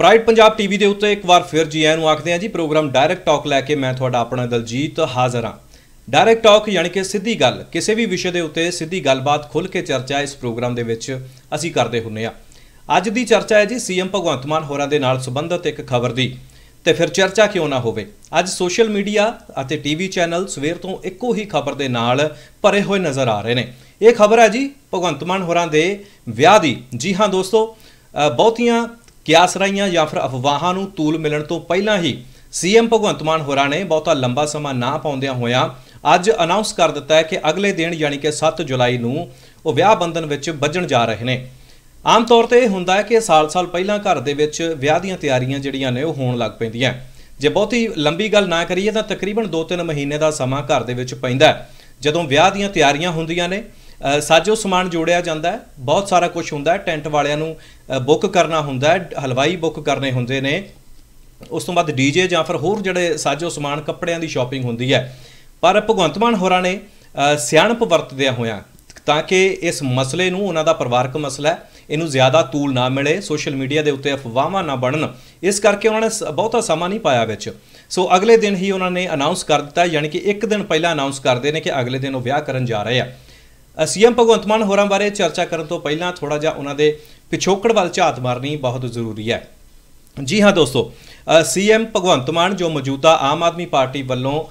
pride Punjab TV ਦੇ ਉੱਤੇ ਇੱਕ ਵਾਰ ਫਿਰ ਜੀ ਆਇਆਂ ਨੂੰ ਆਖਦੇ ਆ ਜੀ ਪ੍ਰੋਗਰਾਮ ਡਾਇਰੈਕਟ ਟਾਕ ਲੈ ਕੇ ਮੈਂ ਤੁਹਾਡਾ ਆਪਣਾ ਦਲਜੀਤ ਹਾਜ਼ਰ ਹਾਂ ਡਾਇਰੈਕਟ ਟਾਕ ਯਾਨੀ ਕਿ ਸਿੱਧੀ ਗੱਲ ਕਿਸੇ ਵੀ ਵਿਸ਼ੇ ਦੇ ਉੱਤੇ ਸਿੱਧੀ ਗੱਲਬਾਤ ਖੁੱਲ ਕੇ ਚਰਚਾ ਇਸ ਪ੍ਰੋਗਰਾਮ ਦੇ ਵਿੱਚ ਅਸੀਂ ਕਰਦੇ ਹੁੰਨੇ ਆ ਅੱਜ ਦੀ ਚਰਚਾ ਹੈ ਜੀ ਸੀਐਮ ਭਗਵੰਤ ਮਾਨ ਹੋਰਾਂ ਦੇ ਨਾਲ ਸੰਬੰਧਿਤ ਇੱਕ ਖਬਰ ਦੀ ਤੇ ਫਿਰ ਚਰਚਾ ਕਿਉਂ ਨਾ ਹੋਵੇ ਅੱਜ ਸੋਸ਼ਲ ਮੀਡੀਆ ਅਤੇ ਟੀਵੀ ਚੈਨਲ ਸਵੇਰ ਤੋਂ ਇੱਕੋ ਹੀ ਖਬਰ ਦੇ ਨਾਲ ਭਰੇ ਹੋਏ ਨਜ਼ਰ ਆ ਰਹੇ ਨੇ ਇਹ ਖਬਰ ਹੈ ਜੀ ਭਗਵੰਤ ਮਾਨ ਹੋਰਾਂ ਦੇ ਵਿਆਹ ਦੀ ਜੀ ਹਾਂ ਦੋਸਤੋ ਬਹੁਤੀਆਂ ਕਿਆਸ ਰਾਈਆਂ ਜਾਂ ਫਿਰ ਅਫਵਾਹਾਂ ਨੂੰ ਤੂਲ ਮਿਲਣ ਤੋਂ ਪਹਿਲਾਂ ਹੀ ਸੀਐਮ ਭਗਵੰਤ ਮਾਨ ਹੋਰਾਂ ਨੇ ਬਹੁਤਾ ਲੰਬਾ ਸਮਾਂ ਨਾ ਪਾਉਂਦਿਆਂ ਹੋਇਆਂ ਅੱਜ ਅਨਾਉਂਸ ਕਰ ਦਿੱਤਾ ਹੈ ਕਿ ਅਗਲੇ ਦਿਨ ਯਾਨੀ ਕਿ 7 ਜੁਲਾਈ ਨੂੰ ਉਹ ਵਿਆਹ ਬੰਧਨ ਵਿੱਚ ਵੱਜਣ ਜਾ ਰਹੇ ਨੇ ਆਮ ਤੌਰ ਤੇ ਇਹ ਹੁੰਦਾ ਹੈ ਕਿ ਸਾਲ-ਸਾਲ ਪਹਿਲਾਂ ਘਰ ਦੇ ਵਿੱਚ ਵਿਆਹ ਦੀਆਂ ਤਿਆਰੀਆਂ ਜਿਹੜੀਆਂ ਨੇ ਉਹ ਹੋਣ ਲੱਗ ਪੈਂਦੀਆਂ ਜੇ ਬਹੁਤੀ ਲੰਬੀ ਗੱਲ ਨਾ ਕਰੀਏ ਤਾਂ ਤਕਰੀਬਨ 2-3 ਮਹੀਨੇ ਦਾ ਸਮਾਂ ਘਰ ਦੇ ਵਿੱਚ ਪੈਂਦਾ ਜਦੋਂ ਵਿਆਹ ਦੀਆਂ ਤਿਆਰੀਆਂ ਹੁੰਦੀਆਂ ਨੇ ਸਾਜੋ ਸਮਾਨ ਜੋੜਿਆ ਜਾਂਦਾ ਹੈ ਬਹੁਤ ਸਾਰਾ ਕੁਝ ਹੁੰਦਾ ਹੈ ਟੈਂਟ ਵਾਲਿਆਂ ਨੂੰ ਬੁੱਕ ਕਰਨਾ ਹੁੰਦਾ ਹੈ ਹਲਵਾਈ ਬੁੱਕ ਕਰਨੇ ਹੁੰਦੇ ਨੇ ਉਸ ਤੋਂ ਬਾਅਦ ਡੀਜੇ ਜਾਂ ਫਿਰ ਹੋਰ ਜਿਹੜੇ ਸਾਜੋ ਸਮਾਨ ਕੱਪੜਿਆਂ ਦੀ ਸ਼ਾਪਿੰਗ ਹੁੰਦੀ ਹੈ ਪਰ ਭਗਵੰਤ ਮਾਨ ਹੋਰਾਂ ਨੇ ਸਿਆਣਪ ਵਰਤਦਿਆਂ ਹੋਇਆਂ ਤਾਂ ਕਿ ਇਸ ਮਸਲੇ ਨੂੰ ਉਹਨਾਂ ਦਾ ਪਰਿਵਾਰਕ ਮਸਲਾ ਹੈ ਇਹਨੂੰ ਜ਼ਿਆਦਾ ਤੂਲ ਨਾ ਮਿਲੇ ਸੋਸ਼ਲ ਮੀਡੀਆ ਦੇ ਉੱਤੇ ਅਫਵਾਹਾਂ ਨਾ ਬਣਨ ਇਸ ਕਰਕੇ ਉਹਨਾਂ ਨੇ ਬਹੁਤਾ ਸਮਾਂ ਨਹੀਂ ਪਾਇਆ ਵਿੱਚ ਸੋ ਅਗਲੇ ਦਿਨ ਹੀ ਉਹਨਾਂ ਨੇ ਅਨਾਉਂਸ ਕਰ ਦਿੱਤਾ ਯਾਨੀ ਕਿ ਇੱਕ ਦਿਨ ਪਹਿਲਾਂ ਅਨਾਉਂਸ ਕਰਦੇ ਨੇ ਕਿ ਅਗਲੇ ਦਿਨ ਉਹ ਵਿਆਹ ਕਰਨ ਜਾ ਰਹੇ ਆ ਸੀਐਮ ਭਗਵੰਤ ਮਾਨ ਹੋਰਾਂ ਬਾਰੇ ਚਰਚਾ ਕਰਨ ਤੋਂ ਪਹਿਲਾਂ ਥੋੜਾ ਜਿਹਾ ਉਹਨਾਂ ਦੇ ਪਿਛੋਕੜ ਵੱਲ ਝਾਤ ਮਾਰਨੀ ਬਹੁਤ ਜ਼ਰੂਰੀ ਹੈ ਜੀ ਹਾਂ ਦੋਸਤੋ ਸੀਐਮ ਭਗਵੰਤ ਮਾਨ ਜੋ ਮੌਜੂਦਾ ਆਮ ਆਦਮੀ ਪਾਰਟੀ ਵੱਲੋਂ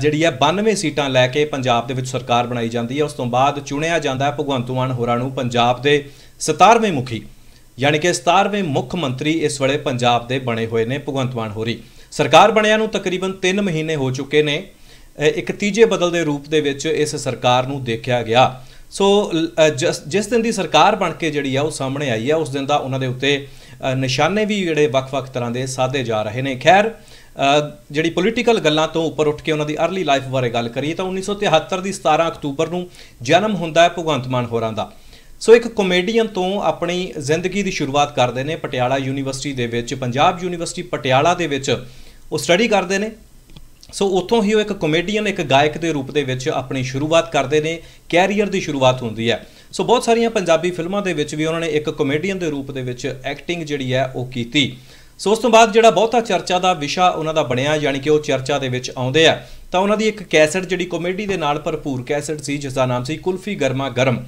ਜਿਹੜੀ ਹੈ 92 ਸੀਟਾਂ ਲੈ ਕੇ ਪੰਜਾਬ ਦੇ ਵਿੱਚ ਸਰਕਾਰ ਬਣਾਈ ਜਾਂਦੀ ਹੈ ਉਸ ਤੋਂ ਬਾਅਦ ਚੁਣਿਆ ਜਾਂਦਾ ਹੈ ਭਗਵੰਤ ਮਾਨ ਹੋਰਾਂ ਨੂੰ ਪੰਜਾਬ ਦੇ 17ਵੇਂ ਮੁਖੀ ਯਾਨੀ ਕਿ 17ਵੇਂ ਮੁੱਖ ਮੰਤਰੀ ਇਸ ਵੇਲੇ ਪੰਜਾਬ ਦੇ ਬਣੇ ਹੋਏ ਨੇ ਭਗਵੰਤ ਮਾਨ ਹੋਰੀ ਸਰਕਾਰ ਬਣਿਆ ਨੂੰ ਤਕਰੀਬਨ 3 ਮਹੀਨੇ ਹੋ ਚੁੱਕੇ ਨੇ ਇੱਕ ਤੀਜੇ ਬਦਲ ਦੇ ਰੂਪ ਦੇ ਵਿੱਚ ਇਸ ਸਰਕਾਰ ਨੂੰ ਦੇਖਿਆ ਗਿਆ ਸੋ ਜਿਸ ਦਿਨ ਦੀ ਸਰਕਾਰ ਬਣ ਕੇ ਜਿਹੜੀ ਆ ਉਹ ਸਾਹਮਣੇ ਆਈ ਆ ਉਸ ਦਿਨ ਦਾ ਉਹਨਾਂ ਦੇ ਉੱਤੇ ਨਿਸ਼ਾਨੇ ਵੀ ਜਿਹੜੇ ਵੱਖ-ਵੱਖ ਤਰ੍ਹਾਂ ਦੇ ਸਾਧੇ ਜਾ ਰਹੇ ਨੇ ਖੈਰ ਜਿਹੜੀ ਪੋਲੀਟੀਕਲ ਗੱਲਾਂ ਤੋਂ ਉੱਪਰ ਉੱਠ ਕੇ ਉਹਨਾਂ ਦੀ अर्ਲੀ ਲਾਈਫ ਬਾਰੇ ਗੱਲ ਕਰੀਏ ਤਾਂ 1973 ਦੀ 17 ਅਕਤੂਬਰ ਨੂੰ ਜਨਮ ਹੁੰਦਾ ਹੈ ਭਗਵੰਤ ਮਾਨ ਹੋਰਾਂ ਦਾ ਸੋ ਇੱਕ ਕਮੇਡੀਅਨ ਤੋਂ ਆਪਣੀ ਜ਼ਿੰਦਗੀ ਦੀ ਸ਼ੁਰੂਆਤ ਕਰਦੇ ਨੇ ਪਟਿਆਲਾ ਯੂਨੀਵਰਸਿਟੀ ਦੇ ਵਿੱਚ ਪੰਜਾਬ ਯੂਨੀਵਰਸਿਟੀ ਪਟਿਆਲਾ ਦੇ ਵਿੱਚ ਉਹ ਸਟੱਡੀ ਕਰਦੇ ਨੇ ਸੋ ਉਥੋਂ ਹੀ ਉਹ ਇੱਕ ਕਮੇਡੀਅਨ ਇੱਕ ਗਾਇਕ ਦੇ ਰੂਪ ਦੇ ਵਿੱਚ ਆਪਣੀ ਸ਼ੁਰੂਆਤ ਕਰਦੇ ਨੇ ਕੈਰੀਅਰ ਦੀ ਸ਼ੁਰੂਆਤ ਹੁੰਦੀ ਹੈ ਸੋ ਬਹੁਤ ਸਾਰੀਆਂ ਪੰਜਾਬੀ ਫਿਲਮਾਂ ਦੇ ਵਿੱਚ ਵੀ ਉਹਨਾਂ ਨੇ ਇੱਕ ਕਮੇਡੀਅਨ ਦੇ ਰੂਪ ਦੇ ਵਿੱਚ ਐਕਟਿੰਗ ਜਿਹੜੀ ਹੈ ਉਹ ਕੀਤੀ ਸੋ ਉਸ ਤੋਂ ਬਾਅਦ ਜਿਹੜਾ ਬਹੁਤਾ ਚਰਚਾ ਦਾ ਵਿਸ਼ਾ ਉਹਨਾਂ ਦਾ ਬਣਿਆ ਯਾਨੀ ਕਿ ਉਹ ਚਰਚਾ ਦੇ ਵਿੱਚ ਆਉਂਦੇ ਆ ਤਾਂ ਉਹਨਾਂ ਦੀ ਇੱਕ ਕੈਸਟ ਜਿਹੜੀ ਕਮੇਡੀ ਦੇ ਨਾਲ ਭਰਪੂਰ ਕੈਸਟ ਸੀ ਜਿਸ ਦਾ ਨਾਮ ਸੀ ਕੁਲਫੀ ਗਰਮਾ ਗਰਮ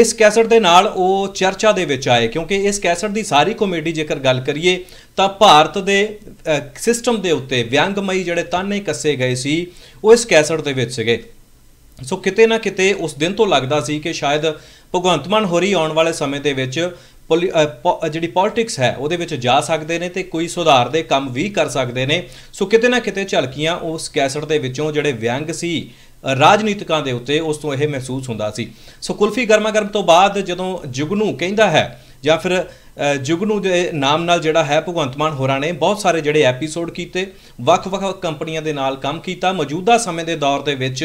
ਇਸ ਕੈਸਟ ਦੇ ਨਾਲ ਉਹ ਚਰਚਾ ਦੇ ਵਿੱਚ ਆਏ ਕਿਉਂਕਿ ਇਸ ਕੈਸਟ ਦੀ ਸਾਰੀ ਕਾਮੇਡੀ ਜੇਕਰ ਗੱਲ ਕਰੀਏ ਤਾਂ ਭਾਰਤ ਦੇ ਸਿਸਟਮ ਦੇ ਉੱਤੇ ਵਿਅੰਗਮਈ ਜਿਹੜੇ ਤਾਨੇ ਕੱਸੇ ਗਏ ਸੀ ਉਹ ਇਸ ਕੈਸਟ ਦੇ ਵਿੱਚ ਸੀਗੇ ਸੋ ਕਿਤੇ ਨਾ ਕਿਤੇ ਉਸ ਦਿਨ ਤੋਂ ਲੱਗਦਾ ਸੀ ਕਿ ਸ਼ਾਇਦ ਭਗਵੰਤ ਮਾਨ ਹੋਰੀ ਆਉਣ ਵਾਲੇ ਸਮੇਂ ਦੇ ਵਿੱਚ ਜਿਹੜੀ ਪੋਲਿਟਿਕਸ ਹੈ ਉਹਦੇ ਵਿੱਚ ਜਾ ਸਕਦੇ ਨੇ ਤੇ ਕੋਈ ਸੁਧਾਰ ਦੇ ਕੰਮ ਵੀ ਕਰ ਸਕਦੇ ਨੇ ਸੋ ਕਿਤੇ ਨਾ ਕਿਤੇ ਝਲਕੀਆਂ ਉਸ ਕੈਸਟ ਦੇ ਵਿੱਚੋਂ ਜਿਹੜੇ ਵਿਅੰਗ ਸੀ ਰਾਜਨੀਤਿਕਾਂ ਦੇ ਉੱਤੇ ਉਸ ਤੋਂ ਇਹ ਮਹਿਸੂਸ ਹੁੰਦਾ ਸੀ ਸੋ ਕੁਲਫੀ ਗਰਮਾ ਗਰਮ ਤੋਂ ਬਾਅਦ ਜਦੋਂ ਜੁਗਨੂ ਕਹਿੰਦਾ ਹੈ ਜਾਂ ਫਿਰ ਜੁਗਨੂ ਦੇ ਨਾਮ ਨਾਲ ਜਿਹੜਾ ਹੈ ਭਗਵੰਤ ਮਾਨ ਹੋਰਾਂ ਨੇ ਬਹੁਤ ਸਾਰੇ ਜਿਹੜੇ ਐਪੀਸੋਡ ਕੀਤੇ ਵੱਖ-ਵੱਖ ਕੰਪਨੀਆਂ ਦੇ ਨਾਲ ਕੰਮ ਕੀਤਾ ਮੌਜੂਦਾ ਸਮੇਂ ਦੇ ਦੌਰ ਦੇ ਵਿੱਚ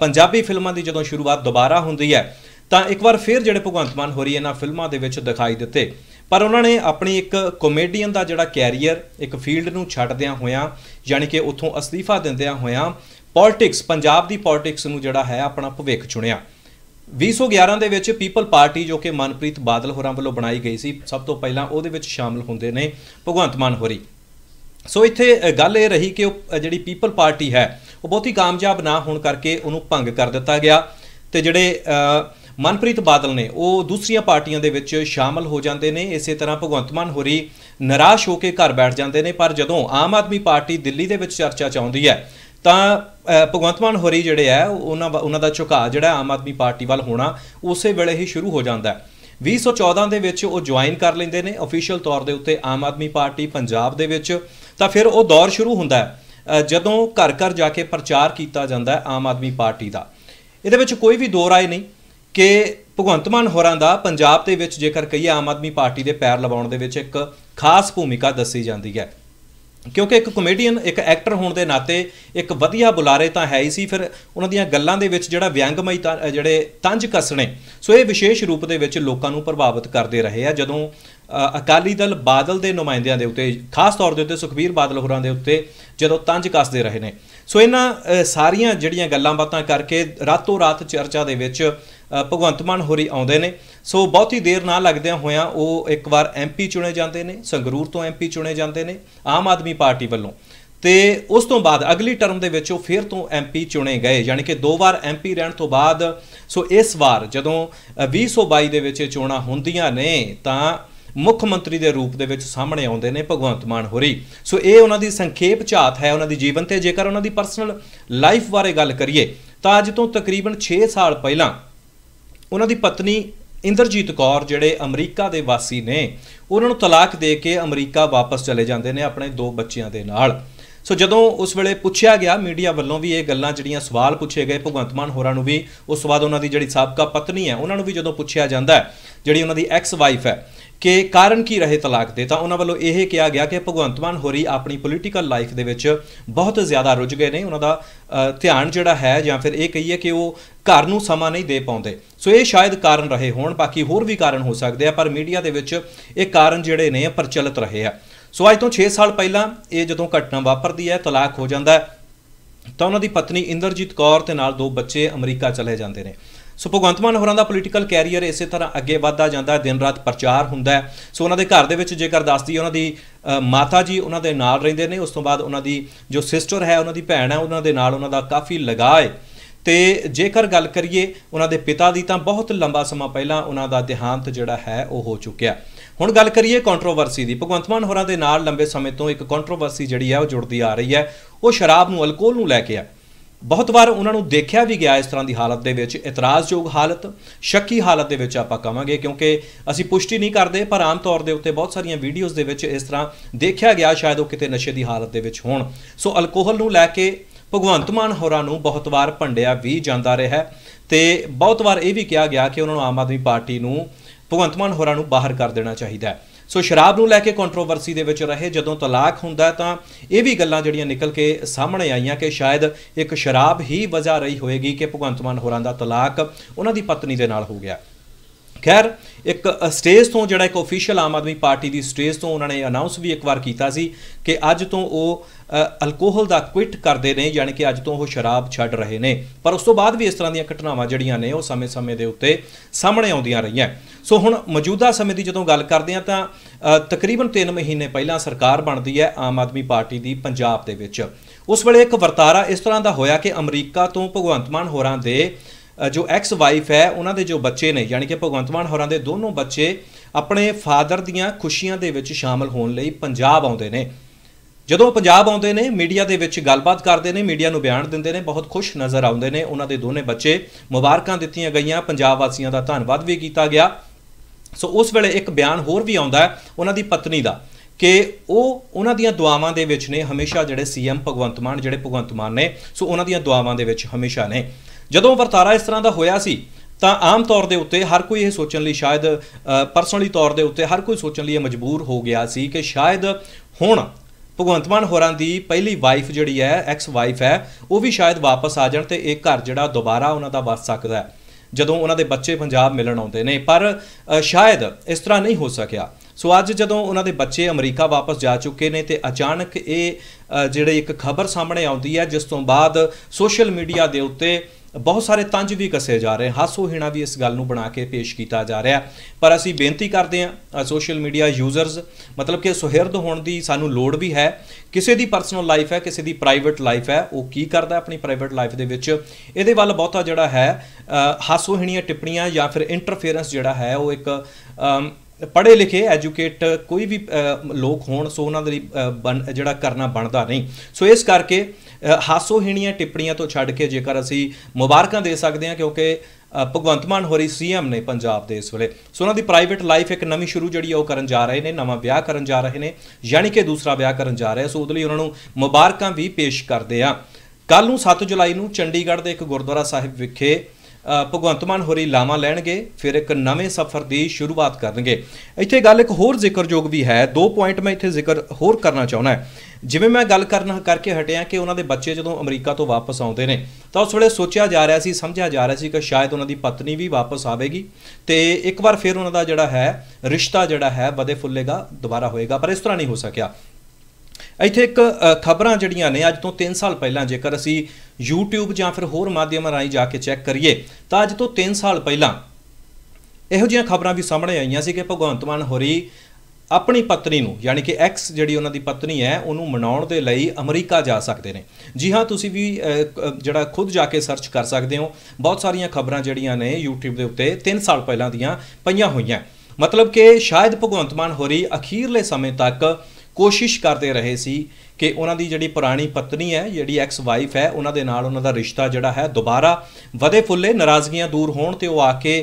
ਪੰਜਾਬੀ ਫਿਲਮਾਂ ਦੀ ਜਦੋਂ ਸ਼ੁਰੂਆਤ ਦੁਬਾਰਾ ਹੁੰਦੀ ਹੈ ਤਾਂ ਇੱਕ ਵਾਰ ਫਿਰ ਜਿਹੜੇ ਭਗਵੰਤ ਮਾਨ ਹੋਰੀ ਇਹਨਾਂ ਫਿਲਮਾਂ ਦੇ ਵਿੱਚ ਦਿਖਾਈ ਦਿੱਤੇ ਪਰ ਉਹਨਾਂ ਨੇ ਆਪਣੀ ਇੱਕ ਕਾਮੇਡੀਅਨ ਦਾ ਜਿਹੜਾ ਕੈਰੀਅਰ ਇੱਕ ਫੀਲਡ ਨੂੰ ਛੱਡਦਿਆਂ ਹੋਇਆਂ ਯਾਨੀ ਕਿ ਉੱਥੋਂ ਅਸਤੀਫਾ ਦਿੰਦਿਆਂ ਹੋਇਆਂ ਪੋਲਿਟਿਕਸ ਪੰਜਾਬ ਦੀ ਪੋਲਿਟਿਕਸ ਨੂੰ ਜਿਹੜਾ ਹੈ ਆਪਣਾ ਭਵਿੱਖ ਚੁਣਿਆ 2011 ਦੇ ਵਿੱਚ ਪੀਪਲ ਪਾਰਟੀ ਜੋ ਕਿ ਮਨਪ੍ਰੀਤ ਬਾਦਲ ਹੋਰਾਂ ਵੱਲੋਂ ਬਣਾਈ ਗਈ ਸੀ ਸਭ ਤੋਂ ਪਹਿਲਾਂ ਉਹਦੇ ਵਿੱਚ ਸ਼ਾਮਲ ਹੁੰਦੇ ਨੇ ਭਗਵੰਤ ਮਾਨ ਹੋਰੀ ਸੋ ਇੱਥੇ ਗੱਲ ਇਹ ਰਹੀ ਕਿ ਉਹ ਜਿਹੜੀ ਪੀਪਲ ਪਾਰਟੀ ਹੈ ਉਹ ਬਹੁਤੀ ਕਾਮਯਾਬ ਨਾ ਹੋਣ ਕਰਕੇ ਉਹਨੂੰ ਭੰਗ ਕਰ ਦਿੱਤਾ ਗਿਆ ਤੇ ਜਿਹੜੇ ਮਨਪ੍ਰੀਤ ਬਾਦਲ ਨੇ ਉਹ ਦੂਸਰੀਆਂ ਪਾਰਟੀਆਂ ਦੇ ਵਿੱਚ ਸ਼ਾਮਲ ਹੋ ਜਾਂਦੇ ਨੇ ਇਸੇ ਤਰ੍ਹਾਂ ਭਗਵੰਤ ਮਾਨ ਹੋਰੀ ਨਿਰਾਸ਼ ਹੋ ਕੇ ਘਰ ਬੈਠ ਜਾਂਦੇ ਨੇ ਪਰ ਜਦੋਂ ਆਮ ਆਦਮੀ ਪਾਰਟੀ ਦਿੱਲੀ ਦੇ ਵਿੱਚ ਚਰਚਾ ਚ ਆਉਂਦੀ ਹੈ ਤਾਂ ਭਗਵੰਤ ਮਾਨ ਹੋਰੀ ਜਿਹੜੇ ਆ ਉਹਨਾਂ ਉਹਨਾਂ ਦਾ ਝੁਕਾਅ ਜਿਹੜਾ ਆਮ ਆਦਮੀ ਪਾਰਟੀ ਵੱਲ ਹੋਣਾ ਉਸੇ ਵੇਲੇ ਹੀ ਸ਼ੁਰੂ ਹੋ ਜਾਂਦਾ ਹੈ 2014 ਦੇ ਵਿੱਚ ਉਹ ਜੁਆਇਨ ਕਰ ਲੈਂਦੇ ਨੇ ਅਫੀਸ਼ੀਅਲ ਤੌਰ ਦੇ ਉੱਤੇ ਆਮ ਆਦਮੀ ਪਾਰਟੀ ਪੰਜਾਬ ਦੇ ਵਿੱਚ ਤਾਂ ਫਿਰ ਉਹ ਦੌਰ ਸ਼ੁਰੂ ਹੁੰਦਾ ਹੈ ਜਦੋਂ ਘਰ ਘਰ ਜਾ ਕੇ ਪ੍ਰਚਾਰ ਕੀਤਾ ਜਾਂਦਾ ਹੈ ਆਮ ਆਦਮੀ ਪਾਰਟੀ ਦਾ ਇਹਦੇ ਵਿੱਚ ਕੋਈ ਵੀ ਦੋ ਨਹੀਂ ਕਿ ਭਗਵੰਤ ਮਾਨ ਹੋਰਾਂ ਦਾ ਪੰਜਾਬ ਦੇ ਵਿੱਚ ਜੇਕਰ ਕਈ ਆਮ ਆਦਮੀ ਪਾਰਟੀ ਦੇ ਪੈਰ ਲਵਾਉਣ ਦੇ ਵਿੱਚ ਇੱਕ ਖਾਸ ਭੂਮਿਕਾ ਦੱਸੀ ਜਾਂਦੀ ਹੈ ਕਿਉਂਕਿ ਇੱਕ ਕਮੇਡੀਅਨ ਇੱਕ ਐਕਟਰ ਹੋਣ ਦੇ ਨਾਤੇ ਇੱਕ ਵਧੀਆ ਬੁਲਾਰੇ ਤਾਂ ਹੈ ਹੀ ਸੀ ਫਿਰ ਉਹਨਾਂ ਦੀਆਂ ਗੱਲਾਂ ਦੇ ਵਿੱਚ ਜਿਹੜਾ ਵਿਅੰਗਮਈ ਜਿਹੜੇ ਤੰਜ ਕਸਣੇ ਸੋ ਇਹ ਵਿਸ਼ੇਸ਼ ਰੂਪ ਦੇ ਵਿੱਚ ਲੋਕਾਂ ਨੂੰ ਪ੍ਰਭਾਵਿਤ ਕਰਦੇ ਰਹੇ ਆ ਜਦੋਂ ਅਕਾਲੀ ਦਲ ਬਾਦਲ ਦੇ ਨੁਮਾਇੰਦਿਆਂ ਦੇ ਉੱਤੇ ਖਾਸ ਤੌਰ ਦੇ ਉੱਤੇ ਸੁਖਬੀਰ ਬਾਦਲ ਹੋਰਾਂ ਦੇ ਉੱਤੇ ਜਦੋਂ ਤੰਜ ਕਸਦੇ ਰਹੇ ਨੇ ਸੋ ਇਹਨਾਂ ਸਾਰੀਆਂ ਜਿਹੜੀਆਂ ਗੱਲਾਂ ਬਾਤਾਂ ਕਰਕੇ ਰਾਤੋਂ ਰਾਤ ਚਰਚਾ ਦੇ ਵਿੱਚ ਭਗਵੰਤ ਮਾਨ ਹੋਰੀ ਆਉਂਦੇ ਨੇ ਸੋ ਬਹੁਤੀ ਦੇਰ ਨਾ ਲੱਗਦਿਆਂ ਹੋਇਆਂ ਉਹ ਇੱਕ ਵਾਰ ਐਮਪੀ ਚੁਣੇ ਜਾਂਦੇ ਨੇ ਸੰਗਰੂਰ ਤੋਂ ਐਮਪੀ ਚੁਣੇ ਜਾਂਦੇ ਨੇ ਆਮ ਆਦਮੀ ਪਾਰਟੀ ਵੱਲੋਂ ਤੇ ਉਸ ਤੋਂ ਬਾਅਦ ਅਗਲੀ ਟਰਮ ਦੇ ਵਿੱਚ ਉਹ ਫਿਰ ਤੋਂ ਐਮਪੀ ਚੁਣੇ ਗਏ ਯਾਨੀ ਕਿ ਦੋ ਵਾਰ ਐਮਪੀ ਰਹਿਣ ਤੋਂ ਬਾਅਦ ਸੋ ਇਸ ਵਾਰ ਜਦੋਂ 2022 ਦੇ ਵਿੱਚ ਚੋਣਾਂ ਹੁੰਦੀਆਂ ਨੇ ਤਾਂ ਮੁੱਖ ਮੰਤਰੀ ਦੇ ਰੂਪ ਦੇ ਵਿੱਚ ਸਾਹਮਣੇ ਆਉਂਦੇ ਨੇ ਭਗਵੰਤ ਮਾਨ ਹੋਰੀ ਸੋ ਇਹ ਉਹਨਾਂ ਦੀ ਸੰਖੇਪ ਝਾਤ ਹੈ ਉਹਨਾਂ ਦੀ ਜੀਵਨ ਤੇ ਜੇਕਰ ਉਹਨਾਂ ਦੀ ਪਰਸਨਲ ਲਾਈਫ ਬਾਰੇ ਗੱਲ ਕਰੀਏ ਤਾਂ ਅੱਜ ਤੋਂ ਤਕਰੀਬਨ 6 ਸਾਲ ਪਹਿਲਾਂ ਉਹਨਾਂ ਦੀ ਪਤਨੀ ਇੰਦਰਜੀਤ ਕੌਰ ਜਿਹੜੇ ਅਮਰੀਕਾ ਦੇ ਵਾਸੀ ਨੇ ਉਹਨਾਂ ਨੂੰ ਤਲਾਕ ਦੇ ਕੇ ਅਮਰੀਕਾ ਵਾਪਸ ਚਲੇ ਜਾਂਦੇ ਨੇ ਆਪਣੇ ਦੋ ਬੱਚਿਆਂ ਦੇ ਨਾਲ ਸੋ ਜਦੋਂ ਉਸ ਵੇਲੇ ਪੁੱਛਿਆ ਗਿਆ ਮੀਡੀਆ ਵੱਲੋਂ ਵੀ ਇਹ ਗੱਲਾਂ ਜਿਹੜੀਆਂ ਸਵਾਲ ਪੁੱਛੇ ਗਏ ਭਗਵੰਤ ਮਾਨ ਹੋਰਾਂ ਨੂੰ ਵੀ ਉਸ ਤੋਂ ਬਾਅਦ ਉਹਨਾਂ ਦੀ ਜਿਹੜੀ ਸਾਬਕਾ ਪਤਨੀ ਹੈ ਉਹਨਾਂ ਨੂੰ ਵੀ ਜਦੋਂ ਪੁੱਛਿਆ ਜਾਂਦਾ ਹੈ ਜਿਹੜੀ ਉਹਨਾਂ ਦੀ ਐਕਸ ਵਾਈਫ ਹੈ ਕਿ ਕਾਰਨ ਕੀ ਰਹੇ ਤਲਾਕ ਦੇ ਤਾਂ ਉਹਨਾਂ ਵੱਲੋਂ ਇਹ ਕਿਹਾ ਗਿਆ ਕਿ ਭਗਵੰਤ ਮਾਨ ਹੋਰੀ ਆਪਣੀ ਪੋਲੀਟੀਕਲ ਲਾਈਫ ਦੇ ਵਿੱਚ ਬਹੁਤ ਜ਼ਿਆਦਾ ਰੁੱਝ ਗਏ ਨੇ ਉਹਨਾਂ ਦਾ ਧਿਆਨ ਜਿਹੜਾ ਹੈ ਜਾਂ ਫਿਰ ਇਹ ਕਹੀਏ ਕਿ ਉਹ ਘਰ ਨੂੰ ਸਮਾਂ ਨਹੀਂ ਦੇ ਪਾਉਂਦੇ ਸੋ ਇਹ ਸ਼ਾਇਦ ਕਾਰਨ ਰਹੇ ਹੋਣ ਬਾਕੀ ਹੋਰ ਵੀ ਕਾਰਨ ਹੋ ਸਕਦੇ ਆ ਪਰ ਮੀਡੀਆ ਦੇ ਵਿੱਚ ਇਹ ਕਾਰਨ ਜਿਹੜੇ ਨੇ ਪ੍ਰਚਲਿਤ ਰਹੇ ਆ ਸੋ ਅੱਜ ਤੋਂ 6 ਸਾਲ ਪਹਿਲਾਂ ਇਹ ਜਦੋਂ ਘਟਨਾ ਵਾਪਰਦੀ ਹੈ ਤਲਾਕ ਹੋ ਜਾਂਦਾ ਹੈ ਤਾਂ ਉਹਨਾਂ ਦੀ ਪਤਨੀ ਇੰਦਰਜੀਤ ਕੌਰ ਤੇ ਨਾਲ ਦੋ ਬੱਚੇ ਅਮਰੀਕਾ ਚਲੇ ਜਾਂਦੇ ਨੇ ਸੋ ਭਗਵੰਤ ਮਾਨ ਹੋਰਾਂ ਦਾ ਪੋਲੀਟੀਕਲ ਕੈਰੀਅਰ ਇਸੇ ਤਰ੍ਹਾਂ ਅੱਗੇ ਵਧਦਾ ਜਾਂਦਾ ਹੈ ਦਿਨ ਰਾਤ ਪ੍ਰਚਾਰ ਹੁੰਦਾ ਹੈ ਸੋ ਉਹਨਾਂ ਦੇ ਘਰ ਦੇ ਵਿੱਚ ਜੇਕਰ ਦੱਸਦੀ ਉਹਨਾਂ ਦੀ ਮਾਤਾ ਜੀ ਉਹਨਾਂ ਦੇ ਨਾਲ ਰਹਿੰਦੇ ਨੇ ਉਸ ਤੋਂ ਬਾਅਦ ਉਹਨਾਂ ਦੀ ਜੋ ਸਿਸਟਰ ਹੈ ਉਹਨਾਂ ਦੀ ਭੈਣ ਹੈ ਉਹਨਾਂ ਦੇ ਨਾਲ ਉਹਨਾਂ ਦਾ ਕਾਫੀ ਲਗਾਅ ਹੈ ਤੇ ਜੇਕਰ ਗੱਲ ਕਰੀਏ ਉਹਨਾਂ ਦੇ ਪਿਤਾ ਦੀ ਤਾਂ ਬਹੁਤ ਲੰਬਾ ਸਮਾਂ ਪਹਿਲਾਂ ਉਹਨਾਂ ਦਾ ਦੇਹਾਂਤ ਜਿਹੜਾ ਹੈ ਉਹ ਹੋ ਚੁੱਕਿਆ ਹੁਣ ਗੱਲ ਕਰੀਏ ਕੰਟਰੋਵਰਸੀ ਦੀ ਭਗਵੰਤ ਮਾਨ ਹੋਰਾਂ ਦੇ ਨਾਲ ਲੰਬੇ ਸਮੇਂ ਤੋਂ ਇੱਕ ਕੰਟਰੋਵਰਸੀ ਜਿਹੜੀ ਹੈ ਉਹ ਜੁੜਦੀ ਆ ਰਹੀ ਹੈ ਉਹ ਸ਼ਰਾਬ ਨੂੰ ਅਲਕੋਹਲ ਨੂੰ ਲੈ ਕੇ ਆ ਬਹੁਤ ਵਾਰ ਉਹਨਾਂ ਨੂੰ ਦੇਖਿਆ ਵੀ ਗਿਆ ਇਸ ਤਰ੍ਹਾਂ ਦੀ ਹਾਲਤ ਦੇ ਵਿੱਚ ਇਤਰਾਜ਼ਯੋਗ ਹਾਲਤ ਸ਼ੱਕੀ ਹਾਲਤ ਦੇ ਵਿੱਚ ਆਪਾਂ ਕਵਾਂਗੇ ਕਿਉਂਕਿ ਅਸੀਂ ਪੁਸ਼ਟੀ ਨਹੀਂ ਕਰਦੇ ਪਰ ਆਮ ਤੌਰ ਦੇ ਉੱਤੇ ਬਹੁਤ ਸਾਰੀਆਂ ਵੀਡੀਓਜ਼ ਦੇ ਵਿੱਚ ਇਸ ਤਰ੍ਹਾਂ ਦੇਖਿਆ ਗਿਆ ਸ਼ਾਇਦ ਉਹ ਕਿਤੇ ਨਸ਼ੇ ਦੀ ਹਾਲਤ ਦੇ ਵਿੱਚ ਹੋਣ ਸੋ ਅਲਕੋਹਲ ਨੂੰ ਲੈ ਕੇ ਭਗਵੰਤ ਮਾਨ ਹੋਰਾਂ ਨੂੰ ਬਹੁਤ ਵਾਰ ਭੰਡਿਆ ਵੀ ਜਾਂਦਾ ਰਿਹਾ ਤੇ ਬਹੁਤ ਵਾਰ ਇਹ ਵੀ ਕਿਹਾ ਗਿਆ ਕਿ ਉਹਨਾਂ ਨੂੰ ਆਮ ਆਦਮੀ ਪਾਰਟੀ ਨੂੰ ਭਗਵੰਤ ਮਾਨ ਹੋਰਾਂ ਨੂੰ ਬਾਹਰ ਕਰ ਦੇਣਾ ਚਾਹੀਦਾ ਹੈ ਸੋ ਸ਼ਰਾਬ ਨੂੰ ਲੈ ਕੇ ਕੰਟਰੋਵਰਸੀ ਦੇ ਵਿੱਚ ਰਹੇ ਜਦੋਂ ਤਲਾਕ ਹੁੰਦਾ ਤਾਂ ਇਹ ਵੀ ਗੱਲਾਂ ਜਿਹੜੀਆਂ ਨਿਕਲ ਕੇ ਸਾਹਮਣੇ ਆਈਆਂ ਕਿ ਸ਼ਾਇਦ ਇੱਕ ਸ਼ਰਾਬ ਹੀ ਵਜ੍ਹਾ ਰਹੀ ਹੋਵੇਗੀ ਕਿ ਭਗਵੰਤ ਮਾਨ ਹੋਰਾਂ ਦਾ ਤਲਾਕ ਉਹਨਾਂ ਦੀ ਪਤਨੀ ਦੇ ਨਾਲ ਹੋ ਗਿਆ ਖੈਰ ਇੱਕ ਸਟੇਜ ਤੋਂ ਜਿਹੜਾ ਇੱਕ ਅਫੀਸ਼ੀਅਲ ਆਮ ਆਦਮੀ ਪਾਰਟੀ ਦੀ ਸਟੇਜ ਤੋਂ ਉਹਨਾਂ ਨੇ ਅਨਾਉਂਸ ਵੀ ਇੱਕ ਵਾਰ ਕੀਤਾ ਸੀ ਕਿ ਅੱਜ ਤੋਂ ਉਹ ਅਲਕੋਹਲ ਦਾ ਕੁਇਟ ਕਰਦੇ ਨੇ ਯਾਨੀ ਕਿ ਅੱਜ ਤੋਂ ਉਹ ਸ਼ਰਾਬ ਛੱਡ ਰਹੇ ਨੇ ਪਰ ਉਸ ਤੋਂ ਬਾਅਦ ਵੀ ਇਸ ਤਰ੍ਹਾਂ ਦੀਆਂ ਘਟਨਾਵਾਂ ਜਿਹੜੀਆਂ ਨੇ ਉਹ ਸਮੇਂ-ਸਮੇਂ ਦੇ ਉੱਤੇ ਸਾਹਮਣੇ ਆਉਂਦੀਆਂ ਰਹੀਆਂ ਸੋ ਹੁਣ ਮੌਜੂਦਾ ਸਮੇਂ ਦੀ ਜਦੋਂ ਗੱਲ ਕਰਦੇ ਆ ਤਾਂ ਤਕਰੀਬਨ 3 ਮਹੀਨੇ ਪਹਿਲਾਂ ਸਰਕਾਰ ਬਣਦੀ ਹੈ ਆਮ ਆਦਮੀ ਪਾਰਟੀ ਦੀ ਪੰਜਾਬ ਦੇ ਵਿੱਚ ਉਸ ਵੇਲੇ ਇੱਕ ਵਰਤਾਰਾ ਇਸ ਤਰ੍ਹਾਂ ਦਾ ਹੋਇਆ ਕਿ ਅਮਰੀਕਾ ਤੋਂ ਭਗਵੰਤ ਮਾਨ ਹੋਰਾਂ ਦੇ ਜੋ ਐਕਸ ਵਾਈਫ ਹੈ ਉਹਨਾਂ ਦੇ ਜੋ ਬੱਚੇ ਨੇ ਯਾਨੀ ਕਿ ਭਗਵੰਤ ਮਾਨ ਹੋਰਾਂ ਦੇ ਦੋਨੋਂ ਬੱਚੇ ਆਪਣੇ ਫਾਦਰ ਦੀਆਂ ਖੁਸ਼ੀਆਂ ਦੇ ਵਿੱਚ ਸ਼ਾਮਲ ਹੋਣ ਲਈ ਪੰਜਾਬ ਆਉਂਦੇ ਨੇ ਜਦੋਂ ਪੰਜਾਬ ਆਉਂਦੇ ਨੇ ਮੀਡੀਆ ਦੇ ਵਿੱਚ ਗੱਲਬਾਤ ਕਰਦੇ ਨੇ ਮੀਡੀਆ ਨੂੰ ਬਿਆਨ ਦਿੰਦੇ ਨੇ ਬਹੁਤ ਖੁਸ਼ ਨਜ਼ਰ ਆਉਂਦੇ ਨੇ ਉਹਨਾਂ ਦੇ ਦੋਨੇ ਬੱਚੇ ਮੁਬਾਰਕਾਂ ਦਿੱਤੀਆਂ ਗਈਆਂ ਪੰਜਾਬ ਵਾਸੀਆਂ ਦਾ ਧੰਨਵਾਦ ਵੀ ਕੀਤਾ ਗਿਆ ਸੋ ਉਸ ਵੇਲੇ ਇੱਕ ਬਿਆਨ ਹੋਰ ਵੀ ਆਉਂਦਾ ਹੈ ਉਹਨਾਂ ਦੀ ਪਤਨੀ ਦਾ ਕਿ ਉਹ ਉਹਨਾਂ ਦੀਆਂ ਦੁਆਵਾਂ ਦੇ ਵਿੱਚ ਨੇ ਹਮੇਸ਼ਾ ਜਿਹੜੇ ਸੀਐਮ ਭਗਵੰਤ ਮਾਨ ਜਿਹੜੇ ਭਗਵੰਤ ਮਾਨ ਨੇ ਸੋ ਉਹਨਾਂ ਦੀਆਂ ਦੁਆਵਾਂ ਦੇ ਵਿੱਚ ਹਮੇਸ਼ਾ ਨੇ ਜਦੋਂ ਵਰਤਾਰਾ ਇਸ ਤਰ੍ਹਾਂ ਦਾ ਹੋਇਆ ਸੀ ਤਾਂ ਆਮ ਤੌਰ ਦੇ ਉੱਤੇ ਹਰ ਕੋਈ ਇਹ ਸੋਚਣ ਲਈ ਸ਼ਾਇਦ ਪਰਸਨਲੀ ਤੌਰ ਦੇ ਉੱਤੇ ਹਰ ਕੋਈ ਸੋਚਣ ਲਈ ਮਜਬੂਰ ਹੋ ਗਿਆ ਸੀ ਕਿ ਸ਼ਾਇਦ ਹੁਣ ਭਗਵੰਤ ਮਾਨ ਹੋਰਾਂ ਦੀ ਪਹਿਲੀ ਵਾਈਫ ਜਿਹੜੀ ਹੈ ਐਕਸ ਵਾਈਫ ਹੈ ਉਹ ਵੀ ਸ਼ਾਇਦ ਵਾਪਸ ਆ ਜਾਣ ਤੇ ਇਹ ਘਰ ਜਿਹੜਾ ਦੁਬਾਰਾ ਉਹਨਾਂ ਦਾ ਵਸ ਸਕਦਾ ਹੈ ਜਦੋਂ ਉਹਨਾਂ ਦੇ ਬੱਚੇ ਪੰਜਾਬ ਮਿਲਣ ਆਉਂਦੇ ਨੇ ਪਰ ਸ਼ਾਇਦ ਇਸ ਤਰ੍ਹਾਂ ਨਹੀਂ ਹੋ ਸਕਿਆ ਸੋ ਅੱਜ ਜਦੋਂ ਉਹਨਾਂ ਦੇ ਬੱਚੇ ਅਮਰੀਕਾ ਵਾਪਸ ਜਾ ਚੁੱਕੇ ਨੇ ਤੇ ਅਚਾਨਕ ਇਹ ਜਿਹੜੇ ਇੱਕ ਖਬਰ ਸਾਹਮਣੇ ਆਉਂਦੀ ਹੈ ਜਿਸ ਤੋਂ ਬਾਅਦ ਸੋਸ਼ਲ ਮੀਡੀਆ ਦੇ ਉੱਤੇ ਬਹੁਤ ਸਾਰੇ ਤੰਜ ਵੀ ਕਸੇ ਜਾ ਰਹੇ ਹਾਸੋ ਹੀਣਾ ਵੀ ਇਸ ਗੱਲ ਨੂੰ ਬਣਾ ਕੇ ਪੇਸ਼ ਕੀਤਾ ਜਾ ਰਿਹਾ ਪਰ ਅਸੀਂ ਬੇਨਤੀ ਕਰਦੇ ਹਾਂ ਸੋਸ਼ਲ ਮੀਡੀਆ ਯੂਜ਼ਰਸ ਮਤਲਬ ਕਿ ਸੁਹਿਰਦ ਹੋਣ ਦੀ ਸਾਨੂੰ ਲੋੜ ਵੀ ਹੈ ਕਿਸੇ ਦੀ ਪਰਸਨਲ ਲਾਈਫ ਹੈ ਕਿਸੇ ਦੀ ਪ੍ਰਾਈਵੇਟ ਲਾਈਫ ਹੈ ਉਹ ਕੀ ਕਰਦਾ ਆਪਣੀ ਪ੍ਰਾਈਵੇਟ ਲਾਈਫ ਦੇ ਵਿੱਚ ਇਹਦੇ ਵੱਲ ਬਹੁਤਾ ਜਿਹੜਾ ਹੈ ਹਾਸੋ ਹੀਣੀਆਂ ਟਿੱਪਣੀਆਂ ਜਾਂ ਫਿਰ ਇੰਟਰਫੇਰੈਂਸ ਜਿਹੜਾ ਹੈ ਉਹ ਇੱਕ ਪੜ੍ਹੇ ਲਿਖੇ ਐਜੂਕੇਟ ਕੋਈ ਵੀ ਲੋਕ ਹੋਣ ਸੋ ਉਹਨਾਂ ਦੇ ਲਈ ਜਿਹੜਾ ਕਰਨਾ ਬਣਦਾ ਨਹੀਂ ਸੋ ਇਸ ਕਰਕੇ ਹਾਸੋਹੀਣੀਆਂ ਟਿੱਪਣੀਆਂ ਤੋਂ ਛੱਡ ਕੇ ਜੇਕਰ ਅਸੀਂ ਮੁਬਾਰਕਾਂ ਦੇ ਸਕਦੇ ਹਾਂ ਕਿਉਂਕਿ ਭਗਵੰਤ ਮਾਨ ਹੋਰੀ ਸੀਐਮ ਨੇ ਪੰਜਾਬ ਦੇ ਇਸ ਵੇਲੇ ਸੋ ਉਹਨਾਂ ਦੀ ਪ੍ਰਾਈਵੇਟ ਲਾਈਫ ਇੱਕ ਨਵੀਂ ਸ਼ੁਰੂ ਜਿਹੜੀ ਉਹ ਕਰਨ ਜਾ ਰਹੇ ਨੇ ਨਵਾਂ ਵਿਆਹ ਕਰਨ ਜਾ ਰਹੇ ਨੇ ਯਾਨੀ ਕਿ ਦੂਸਰਾ ਵਿਆਹ ਕਰਨ ਜਾ ਰਹੇ ਸੋ ਉਹਦੇ ਲਈ ਉਹਨਾਂ ਨੂੰ ਮੁਬਾਰਕਾਂ ਵੀ ਪੇਸ਼ ਕਰਦੇ ਆ ਕੱਲ ਨੂੰ 7 ਜੁਲਾਈ ਨੂੰ ਚੰਡੀਗੜ੍ਹ ਦੇ ਇੱਕ ਗੁਰਦੁਆਰਾ ਸਾਹਿਬ ਵਿਖੇ ਭਗਵੰਤ ਮਾਨ ਹੋਰੀ ਲਾਵਾ ਲੈਣਗੇ ਫਿਰ ਇੱਕ ਨਵੇਂ ਸਫ਼ਰ ਦੀ ਸ਼ੁਰੂਆਤ ਕਰਨਗੇ ਇੱਥੇ ਗੱਲ ਇੱਕ ਹੋਰ ਜ਼ਿਕਰਯੋਗ ਵੀ ਹੈ ਦੋ ਪੁਆਇੰਟ ਮੈਂ ਇੱਥੇ ਜ਼ਿਕਰ ਹੋਰ ਕਰਨਾ ਚਾਹੁੰਦਾ ਹਾਂ ਜਿਵੇਂ ਮੈਂ ਗੱਲ ਕਰਨ ਕਰਕੇ ਹਟਿਆ ਕਿ ਉਹਨਾਂ ਦੇ ਬੱਚੇ ਜਦੋਂ ਅਮਰੀਕਾ ਤੋਂ ਵਾਪਸ ਆਉਂਦੇ ਨੇ ਤਾਂ ਉਸ ਵੇਲੇ ਸੋਚਿਆ ਜਾ ਰਿਹਾ ਸੀ ਸਮਝਿਆ ਜਾ ਰਿਹਾ ਸੀ ਕਿ ਸ਼ਾਇਦ ਉਹਨਾਂ ਦੀ ਪਤਨੀ ਵੀ ਵਾਪਸ ਆਵੇਗੀ ਤੇ ਇੱਕ ਵਾਰ ਫਿਰ ਉਹਨਾਂ ਦਾ ਜਿਹੜਾ ਹੈ ਰਿਸ਼ਤਾ ਜਿਹੜਾ ਹੈ ਵਧੇ ਫੁੱਲੇਗਾ ਦੁਬਾਰਾ ਹੋਏਗਾ ਪਰ ਇਸ ਤਰ੍ਹਾਂ ਨਹੀਂ ਹੋ ਸਕਿਆ ਇੱਥੇ ਇੱਕ ਖਬਰਾਂ ਜਿਹੜੀਆਂ ਨੇ ਅੱਜ ਤੋਂ 3 ਸਾਲ ਪਹਿਲਾਂ ਜੇਕਰ ਅਸੀਂ YouTube ਜਾਂ ਫਿਰ ਹੋਰ ਮਾਧਿਅਮਾਂ ਰਾਹੀਂ ਜਾ ਕੇ ਚੈੱਕ ਕਰੀਏ ਤਾਂ ਅੱਜ ਤੋਂ 3 ਸਾਲ ਪਹਿਲਾਂ ਇਹੋ ਜਿਹੀਆਂ ਖਬਰਾਂ ਵੀ ਸਾਹਮਣੇ ਆਈਆਂ ਸੀ ਕਿ ਭਗਵੰਤ ਮਾਨ ਹੋਰੀ ਆਪਣੀ ਪਤਨੀ ਨੂੰ ਯਾਨੀ ਕਿ ਐਕਸ ਜਿਹੜੀ ਉਹਨਾਂ ਦੀ ਪਤਨੀ ਹੈ ਉਹਨੂੰ ਮਨਾਉਣ ਦੇ ਲਈ ਅਮਰੀਕਾ ਜਾ ਸਕਦੇ ਨੇ ਜੀ ਹਾਂ ਤੁਸੀਂ ਵੀ ਜਿਹੜਾ ਖੁਦ ਜਾ ਕੇ ਸਰਚ ਕਰ ਸਕਦੇ ਹੋ ਬਹੁਤ ਸਾਰੀਆਂ ਖਬਰਾਂ ਜਿਹੜੀਆਂ ਨੇ YouTube ਦੇ ਉੱਤੇ 3 ਸਾਲ ਪਹਿਲਾਂ ਦੀਆਂ ਪਈਆਂ ਹੋਈਆਂ ਮਤਲਬ ਕਿ ਸ਼ਾਇਦ ਭਗਵੰਤ ਮਾਨ ਹੋਰੀ ਅਖੀਰਲੇ ਸਮੇਂ ਤੱਕ ਕੋਸ਼ਿਸ਼ ਕਰਦੇ ਰਹੇ ਸੀ ਕਿ ਉਹਨਾਂ ਦੀ ਜਿਹੜੀ ਪੁਰਾਣੀ ਪਤਨੀ ਹੈ ਜਿਹੜੀ ਐਕਸ ਵਾਈਫ ਹੈ ਉਹਨਾਂ ਦੇ ਨਾਲ ਉਹਨਾਂ ਦਾ ਰਿਸ਼ਤਾ ਜਿਹੜਾ ਹੈ ਦੁਬਾਰਾ ਵਧੇ ਫੁੱਲੇ ਨਾਰਾਜ਼ਗੀਆਂ ਦੂਰ ਹੋਣ ਤੇ ਉਹ ਆ ਕੇ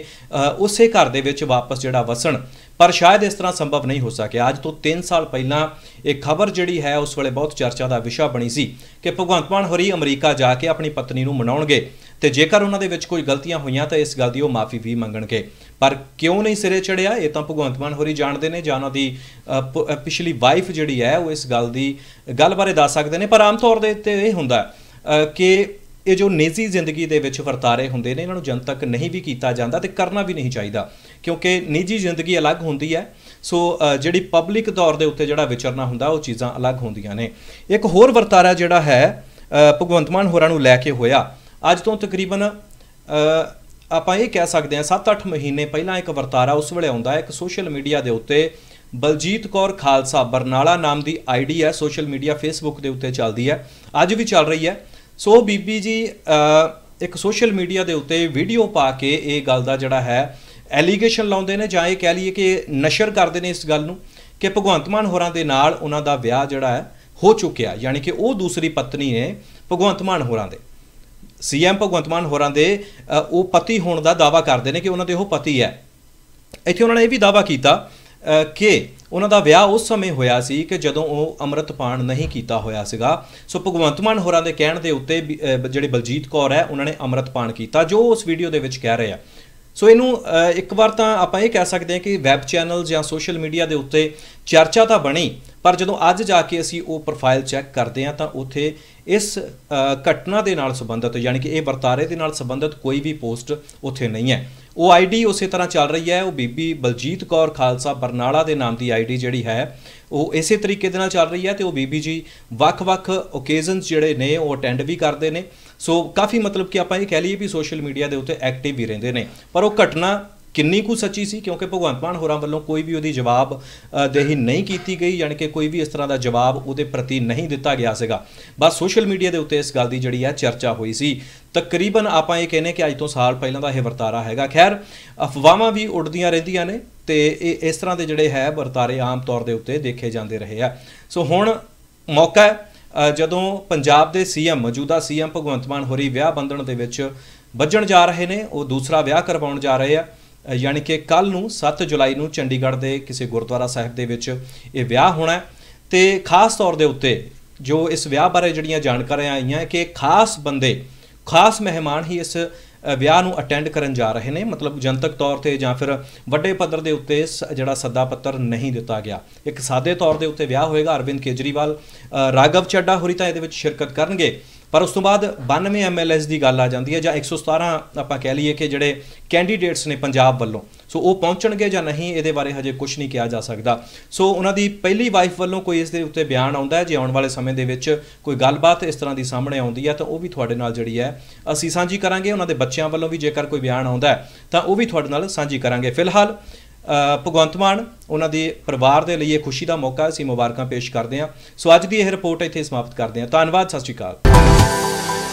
ਉਸੇ ਘਰ ਦੇ ਵਿੱਚ ਵਾਪਸ ਜਿਹੜਾ ਵਸਣ ਪਰ ਸ਼ਾਇਦ ਇਸ ਤਰ੍ਹਾਂ ਸੰਭਵ ਨਹੀਂ ਹੋ ਸਕਿਆ ਅੱਜ ਤੋਂ 3 ਸਾਲ ਪਹਿਲਾਂ ਇਹ ਖਬਰ ਜਿਹੜੀ ਹੈ ਉਸ ਵੇਲੇ ਬਹੁਤ ਚਰਚਾ ਦਾ ਵਿਸ਼ਾ ਬਣੀ ਸੀ ਕਿ ਭਗਵੰਤ ਮਾਨ ਹੋਰੀ ਅਮਰੀਕਾ ਜਾ ਕੇ ਆਪਣੀ ਪਤਨੀ ਨੂੰ ਮਨਾਉਣਗੇ ਤੇ ਜੇਕਰ ਉਹਨਾਂ ਦੇ ਵਿੱਚ ਕੋਈ ਗਲਤੀਆਂ ਹੋਈਆਂ ਤਾਂ ਇਸ ਗੱਲ ਦੀ ਉਹ ਮਾਫੀ ਵੀ ਮੰਗਣਗੇ ਪਰ ਕਿਉਂ ਨਹੀਂ ਸਿਰੇ ਚੜਿਆ ਇਹ ਤਾਂ ਭਗਵੰਤ ਮਾਨ ਹੋਰੀ ਜਾਣਦੇ ਨੇ ਜਾਂ ਉਹਦੀ ਦੀ ਪਿਛਲੀ ਵਾਈਫ ਜਿਹੜੀ ਹੈ ਉਹ ਇਸ ਗੱਲ ਦੀ ਗੱਲ ਬਾਰੇ ਦੱਸ ਸਕਦੇ ਨੇ ਪਰ ਆਮ ਤੌਰ ਦੇ ਉੱਤੇ ਇਹ ਹੁੰਦਾ ਕਿ ਇਹ ਜੋ ਨਿੱਜੀ ਜ਼ਿੰਦਗੀ ਦੇ ਵਿੱਚ ਵਰਤਾਰੇ ਹੁੰਦੇ ਨੇ ਇਹਨਾਂ ਨੂੰ ਜਨਤਕ ਨਹੀਂ ਵੀ ਕੀਤਾ ਜਾਂਦਾ ਤੇ ਕਰਨਾ ਵੀ ਨਹੀਂ ਚਾਹੀਦਾ ਕਿਉਂਕਿ ਨਿੱਜੀ ਜ਼ਿੰਦਗੀ ਅਲੱਗ ਹੁੰਦੀ ਹੈ ਸੋ ਜਿਹੜੀ ਪਬਲਿਕ ਤੌਰ ਦੇ ਉੱਤੇ ਜਿਹੜਾ ਵਿਚਰਨਾ ਹੁੰਦਾ ਉਹ ਚੀਜ਼ਾਂ ਅਲੱਗ ਹੁੰਦੀਆਂ ਨੇ ਇੱਕ ਹੋਰ ਵਰਤਾਰਾ ਜਿਹੜਾ ਹੈ ਭਗਵੰਤ ਮਾਨ ਹੋਰਾਂ ਨੂੰ ਲੈ ਕੇ ਹੋਇਆ ਅੱਜ ਤੋਂ ਤਕਰੀਬਨ ਆਪਾਂ ਇਹ ਕਹਿ ਸਕਦੇ ਹਾਂ 7-8 ਮਹੀਨੇ ਪਹਿਲਾਂ ਇੱਕ ਵਰਤਾਰਾ ਉਸ ਵੇਲੇ ਆਉਂਦਾ ਹੈ ਇੱਕ ਸੋਸ਼ਲ ਮੀਡੀਆ ਦੇ ਉੱਤੇ ਬਲਜੀਤ ਕੌਰ ਖਾਲਸਾ ਬਰਨਾਲਾ ਨਾਮ ਦੀ ਆਈਡੀ ਹੈ ਸੋਸ਼ਲ ਮੀਡੀਆ ਫੇਸਬੁੱਕ ਦੇ ਉੱਤੇ ਚੱਲਦੀ ਹੈ ਅੱਜ ਵੀ ਚੱਲ ਰਹੀ ਹੈ ਸੋ ਬੀਬੀ ਜੀ ਇੱਕ ਸੋਸ਼ਲ ਮੀਡੀਆ ਦੇ ਉੱਤੇ ਵੀਡੀਓ ਪਾ ਕੇ ਇਹ ਗੱਲ ਦਾ ਜਿਹੜਾ ਹੈ ਐਲੀਗੇਸ਼ਨ ਲਾਉਂਦੇ ਨੇ ਜਾਂ ਇਹ ਕਹਿ ਲਈਏ ਕਿ ਨਸ਼ਰ ਕਰਦੇ ਨੇ ਇਸ ਗੱਲ ਨੂੰ ਕਿ ਭਗਵੰਤ ਮਾਨ ਹੋਰਾਂ ਦੇ ਨਾਲ ਉਹਨਾਂ ਦਾ ਵਿਆਹ ਜਿਹੜਾ ਹੈ ਹੋ ਚੁੱਕਿਆ ਯਾਨੀ ਕਿ ਉਹ ਦੂਸਰੀ ਪਤਨੀ ਨੇ ਭਗਵੰਤ ਮਾਨ ਹੋਰਾਂ ਦੇ ਸੀਐਮ ਭਗਵੰਤ ਮਾਨ ਹੋਰਾਂ ਦੇ ਉਹ ਪਤੀ ਹੋਣ ਦਾ ਦਾਵਾ ਕਰਦੇ ਨੇ ਕਿ ਉਹਨਾਂ ਦੇ ਉਹ ਪਤੀ ਹੈ ਇੱਥੇ ਉਹਨਾਂ ਨੇ ਇਹ ਵੀ ਦਾਵਾ ਕੀਤਾ ਕਿ ਉਹਨਾਂ ਦਾ ਵਿਆਹ ਉਸ ਸਮੇਂ ਹੋਇਆ ਸੀ ਕਿ ਜਦੋਂ ਉਹ ਅੰਮ੍ਰਿਤਪਾਨ ਨਹੀਂ ਕੀਤਾ ਹੋਇਆ ਸੀਗਾ ਸੋ ਭਗਵੰਤ ਮਾਨ ਹੋਰਾਂ ਦੇ ਕਹਿਣ ਦੇ ਉੱਤੇ ਜਿਹੜੇ ਬਲਜੀਤ ਕੌਰ ਹੈ ਉਹਨਾਂ ਨੇ ਅੰਮ੍ਰਿਤਪਾਨ ਕੀਤਾ ਜੋ ਉਸ ਵੀਡੀਓ ਦੇ ਵਿੱਚ ਕਹਿ ਰਹੇ ਆ ਸੋ ਇਹਨੂੰ ਇੱਕ ਵਾਰ ਤਾਂ ਆਪਾਂ ਇਹ ਕਹਿ ਸਕਦੇ ਹਾਂ ਕਿ ਵੈਬ ਚੈਨਲ ਜਾਂ ਸੋਸ਼ਲ ਮੀਡੀਆ ਦੇ ਉੱਤੇ ਚਰਚਾ ਤਾਂ ਬਣੀ ਪਰ ਜਦੋਂ ਅੱਜ ਜਾ ਕੇ ਅਸੀਂ ਉਹ ਪ੍ਰੋਫਾਈਲ ਚੈੱਕ ਕਰਦੇ ਹਾਂ ਤਾਂ ਉੱਥੇ ਇਸ ਘਟਨਾ ਦੇ ਨਾਲ ਸੰਬੰਧਿਤ ਯਾਨੀ ਕਿ ਇਹ ਵਰਤਾਰੇ ਦੇ ਨਾਲ ਸੰਬੰਧਿਤ ਕੋਈ ਵੀ ਪੋਸਟ ਉੱਥੇ ਨਹੀਂ ਹੈ ਉਹ ਆਈਡੀ ਉਸੇ ਤਰ੍ਹਾਂ ਚੱਲ ਰਹੀ ਹੈ ਉਹ ਬੀਬੀ ਬਲਜੀਤ ਕੌਰ ਖਾਲਸਾ ਬਰਨਾਲਾ ਦੇ ਨਾਮ ਦੀ ਆਈਡੀ ਜਿਹੜੀ ਹੈ ਉਹ ਇਸੇ ਤਰੀਕੇ ਦੇ ਨਾਲ ਚੱਲ ਰਹੀ ਹੈ ਤੇ ਉਹ ਬੀਬੀ ਜੀ ਵੱਖ-ਵੱਖ ਓਕੇਜ਼ਨਸ ਜਿਹੜੇ ਨੇ ਉਹ ਅਟੈਂਡ ਵੀ ਕਰਦੇ ਨੇ ਸੋ ਕਾਫੀ ਮਤਲਬ ਕਿ ਆਪਾਂ ਇਹ ਕਹਿ ਲਈਏ ਵੀ ਸੋਸ਼ਲ ਮੀਡੀਆ ਦੇ ਉੱਤੇ ਐਕਟਿਵ ਵੀ ਰਹਿੰਦੇ ਨੇ ਪਰ ਉਹ ਘਟਨਾ ਕਿੰਨੀ ਕੁ ਸੱਚੀ ਸੀ ਕਿਉਂਕਿ ਭਗਵੰਤ ਮਾਨ ਹੋਰਾਂ ਵੱਲੋਂ ਕੋਈ ਵੀ ਉਹਦੀ ਜਵਾਬ ਦੇਹੀ ਨਹੀਂ ਕੀਤੀ ਗਈ ਯਾਨੀ ਕਿ ਕੋਈ ਵੀ ਇਸ ਤਰ੍ਹਾਂ ਦਾ ਜਵਾਬ ਉਹਦੇ ਪ੍ਰਤੀ ਨਹੀਂ ਦਿੱਤਾ ਗਿਆ ਸੀਗਾ ਬਸ ਸੋਸ਼ਲ ਮੀਡੀਆ ਦੇ ਉੱਤੇ ਇਸ ਗੱਲ ਦੀ ਜਿਹੜੀ ਹੈ ਚਰਚਾ ਹੋਈ ਸੀ ਤਕਰੀਬਨ ਆਪਾਂ ਇਹ ਕਹਿੰਨੇ ਕਿ ਅੱਜ ਤੋਂ ਸਾਲ ਪਹਿਲਾਂ ਦਾ ਇਹ ਵਰਤਾਰਾ ਹੈਗਾ ਖੈਰ ਅਫਵਾਹਾਂ ਵੀ ਉੱਡਦੀਆਂ ਰਹਿੰਦੀਆਂ ਨੇ ਤੇ ਇਹ ਇਸ ਤਰ੍ਹਾਂ ਦੇ ਜਿਹੜੇ ਹੈ ਵਰਤਾਰੇ ਆਮ ਤੌਰ ਦੇ ਉੱਤੇ ਦੇਖੇ ਜਾਂਦੇ ਰਹੇ ਆ ਸੋ ਹੁਣ ਮੌਕਾ ਹੈ ਜਦੋਂ ਪੰਜਾਬ ਦੇ ਸੀਐਮ ਮੌਜੂਦਾ ਸੀਐਮ ਭਗਵੰਤ ਮਾਨ ਹੋਰੀ ਵਿਆਹ ਬੰਧਨ ਦੇ ਵਿੱਚ ਵੱਜਣ ਜਾ ਰਹੇ ਨੇ ਉਹ ਦੂਸਰਾ ਵਿਆਹ ਕਰਵਾਉਣ ਜਾ ਰਹੇ ਆ ਯਾਨੀ ਕਿ ਕੱਲ ਨੂੰ 7 ਜੁਲਾਈ ਨੂੰ ਚੰਡੀਗੜ੍ਹ ਦੇ ਕਿਸੇ ਗੁਰਦੁਆਰਾ ਸਾਹਿਬ ਦੇ ਵਿੱਚ ਇਹ ਵਿਆਹ ਹੋਣਾ ਤੇ ਖਾਸ ਤੌਰ ਦੇ ਉੱਤੇ ਜੋ ਇਸ ਵਿਆਹ ਬਾਰੇ ਜਿਹੜੀਆਂ ਜਾਣਕਾਰੀਆਂ ਆਈਆਂ ਕਿ ਖਾਸ ਬੰਦੇ ਖਾਸ ਮਹਿਮਾਨ ਹੀ ਇਸ ਵਿਆਹ ਨੂੰ ਅਟੈਂਡ ਕਰਨ ਜਾ ਰਹੇ ਨੇ ਮਤਲਬ ਜਨਤਕ ਤੌਰ ਤੇ ਜਾਂ ਫਿਰ ਵੱਡੇ ਪੱਧਰ ਦੇ ਉੱਤੇ ਜਿਹੜਾ ਸੱਦਾ ਪੱਤਰ ਨਹੀਂ ਦਿੱਤਾ ਗਿਆ ਇੱਕ ਸਾਦੇ ਤੌਰ ਦੇ ਉੱਤੇ ਵਿਆਹ ਹੋਏਗਾ ਅਰਵਿੰਦ ਕੇਜਰੀਵਾਲ ਰਾਗਵ ਚੱਡਾ ਹੋਰੀ ਤਾਂ ਇਹਦੇ ਵਿੱਚ ਸ਼ਿਰਕਤ ਕਰਨਗੇ ਪਰ ਉਸ ਤੋਂ ਬਾਅਦ 92 ਐਮਐਲਐਸ ਦੀ ਗੱਲ ਆ ਜਾਂਦੀ ਹੈ ਜਾਂ 117 ਆਪਾਂ ਕਹਿ ਲਈਏ ਕਿ ਜਿਹੜੇ ਕੈਂਡੀਡੇਟਸ ਨੇ ਪੰਜਾਬ ਵੱਲੋਂ ਸੋ ਉਹ ਪਹੁੰਚਣਗੇ ਜਾਂ ਨਹੀਂ ਇਹਦੇ ਬਾਰੇ ਹਜੇ ਕੁਝ ਨਹੀਂ ਕਿਹਾ ਜਾ ਸਕਦਾ ਸੋ ਉਹਨਾਂ ਦੀ ਪਹਿਲੀ ਵਾਈਫ ਵੱਲੋਂ ਕੋਈ ਇਸ ਦੇ ਉੱਤੇ ਬਿਆਨ ਆਉਂਦਾ ਹੈ ਜੇ ਆਉਣ ਵਾਲੇ ਸਮੇਂ ਦੇ ਵਿੱਚ ਕੋਈ ਗੱਲਬਾਤ ਇਸ ਤਰ੍ਹਾਂ ਦੀ ਸਾਹਮਣੇ ਆਉਂਦੀ ਹੈ ਤਾਂ ਉਹ ਵੀ ਤੁਹਾਡੇ ਨਾਲ ਜਿਹੜੀ ਹੈ ਅਸੀਂ ਸਾਂਝੀ ਕਰਾਂਗੇ ਉਹਨਾਂ ਦੇ ਬੱਚਿਆਂ ਵੱਲੋਂ ਵੀ ਜੇਕਰ ਕੋਈ ਬਿਆਨ ਆਉਂਦਾ ਹੈ ਤਾਂ ਉਹ ਵੀ ਤੁਹਾਡੇ ਨਾਲ ਸਾਂਝੀ ਕਰਾਂਗੇ ਫਿਲਹਾਲ ਭਗਵੰਤ ਮਾਨ ਉਹਨਾਂ ਦੇ ਪਰਿਵਾਰ ਦੇ ਲਈ ਇਹ ਖੁਸ਼ੀ ਦਾ ਮੌਕਾ ਸੀ ਮੁਬਾਰਕਾਂ ਪੇਸ਼ ਕਰਦੇ ਹਾਂ ਸੋ ਅੱਜ ਦੀ ਇਹ ਰਿਪੋਰਟ ਇੱਥੇ ਸਮਾਪਤ ਕਰਦੇ ਹਾਂ ਧੰਨਵਾਦ ਸਤਿ ਸ਼੍ਰੀ ਅਕਾਲ